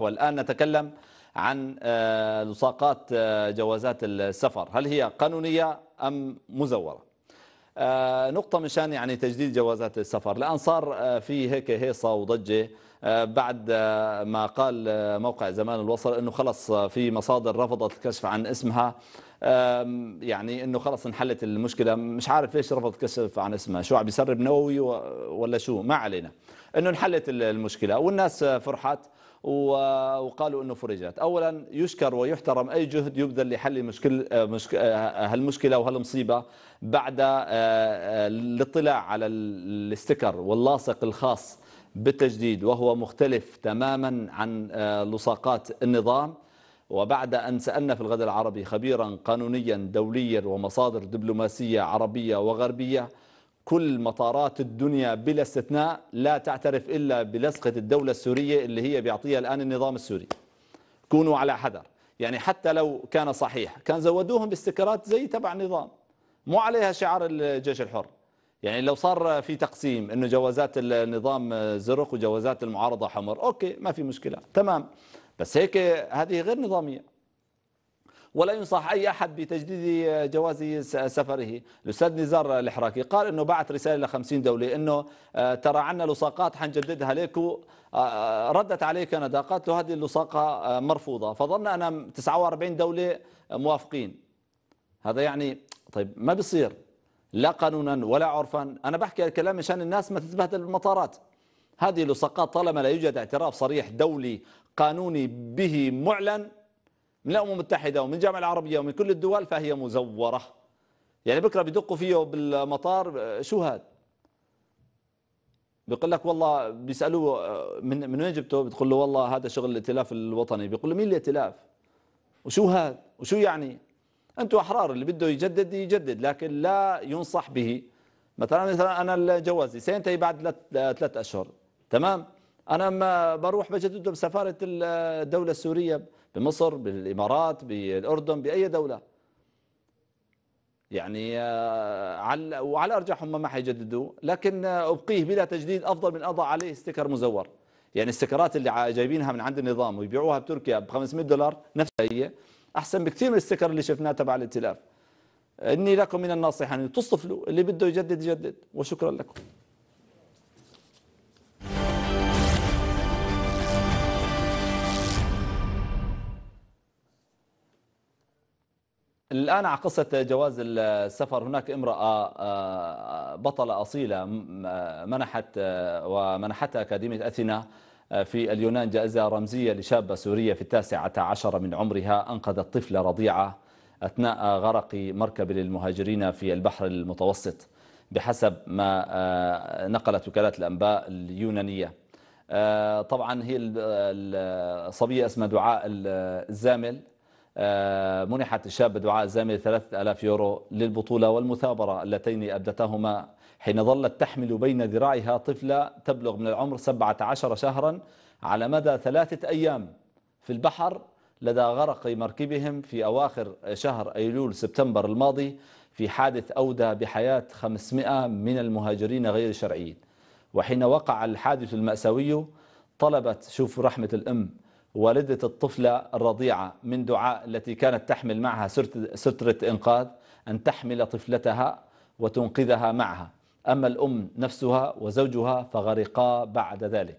والآن نتكلم عن آه، لصاقات آه، جوازات السفر هل هي قانونية أم مزورة آه، نقطة من شان يعني تجديد جوازات السفر الآن صار في هيك هيصة وضجة بعد ما قال موقع زمان الوصل أنه خلص في مصادر رفضت الكشف عن اسمها يعني أنه خلص انحلت المشكلة مش عارف ليش رفضت الكشف عن اسمها شو عم يسرب نووي ولا شو ما علينا أنه انحلت المشكلة والناس فرحت وقالوا أنه فرجت أولا يشكر ويحترم أي جهد يبذل لحل مشكل هالمشكلة وهالمصيبة بعد آه، آه، الاطلاع على الاستكر واللاصق الخاص بالتجديد وهو مختلف تماما عن آه، لصاقات النظام وبعد أن سألنا في الغد العربي خبيرا قانونيا دوليا ومصادر دبلوماسية عربية وغربية كل مطارات الدنيا بلا استثناء لا تعترف إلا بلصقة الدولة السورية اللي هي بيعطيها الآن النظام السوري كونوا على حذر يعني حتى لو كان صحيح كان زودوهم باستكرات زي تبع النظام مو عليها شعار الجيش الحر يعني لو صار في تقسيم انه جوازات النظام زرق وجوازات المعارضه حمر اوكي ما في مشكله تمام بس هيك هذه غير نظاميه ولا ينصح أي أحد بتجديد جواز سفره الأستاذ نزار الحراكي قال أنه بعث رسالة ل 50 دولة أنه آه، ترى عنا لصاقات حنجددها لكم آه، آه، ردت عليه كندا قالت له هذه اللصاقة مرفوضة فظن أنا 49 دولة موافقين هذا يعني طيب ما بيصير لا قانونا ولا عرفا أنا بحكي الكلام مشان الناس ما تتبهدل بالمطارات هذه اللصاقات طالما لا يوجد اعتراف صريح دولي قانوني به معلن من الامم المتحده ومن الجامعه العربيه ومن كل الدول فهي مزوره يعني بكره بيدقوا فيه بالمطار آه، شو هذا بيقول لك والله بيسالوه آه، من من وين جبته بتقول له والله هذا شغل الائتلاف الوطني بيقول له مين الائتلاف وشو هذا وشو يعني انتم احرار اللي بده يجدد يجدد لكن لا ينصح به مثلا مثلا انا جوازي سينتهي بعد آه، ثلاث اشهر تمام انا ما بروح بجدده بسفاره الدوله السوريه بمصر بالإمارات بالأردن بأي دولة يعني آه، على وعلى أرجح هم ما حيجددوا لكن آه، أبقيه بلا تجديد أفضل من أضع عليه استيكر مزور يعني السكرات اللي جايبينها من عند النظام ويبيعوها بتركيا ب 500 دولار نفسها هي احسن بكثير من السكر اللي شفناه تبع الائتلاف اني لكم من الناصحين ان تصطفلوا اللي بده يجدد يجدد وشكرا لكم الآن على قصة جواز السفر هناك امرأة آه، بطلة أصيلة آه، منحت آه، ومنحتها أكاديمية أثينا في اليونان جائزة رمزية لشابة سورية في التاسعة عشر من عمرها أنقذت طفلة رضيعة أثناء غرق مركب للمهاجرين في البحر المتوسط بحسب ما نقلت وكالات الأنباء اليونانية طبعا هي الصبية اسمها دعاء الزامل آه، منحت الشاب دعاء الزامل 3000 يورو للبطولة والمثابرة اللتين أبدتهما حين ظلت تحمل بين ذراعها طفلة تبلغ من العمر 17 شهرا على مدى ثلاثة أيام في البحر لدى غرق مركبهم في أواخر شهر أيلول سبتمبر الماضي في حادث أودى بحياة 500 من المهاجرين غير الشرعيين وحين وقع الحادث المأساوي طلبت شوف رحمة الأم والدة الطفلة الرضيعة من دعاء التي كانت تحمل معها سترة إنقاذ أن تحمل طفلتها وتنقذها معها أما الأم نفسها وزوجها فغرقا بعد ذلك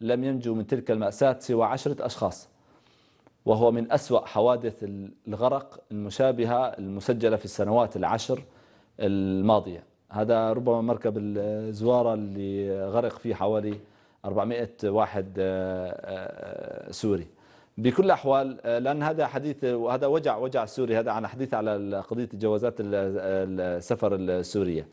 لم ينجو من تلك المأساة سوى عشرة أشخاص وهو من أسوأ حوادث الغرق المشابهة المسجلة في السنوات العشر الماضية هذا ربما مركب الزوارة اللي غرق فيه حوالي 400 واحد آه، آه، آه، سوري بكل الاحوال لان هذا حديث وهذا وجع وجع سوري هذا عن حديث على قضيه جوازات السفر السوريه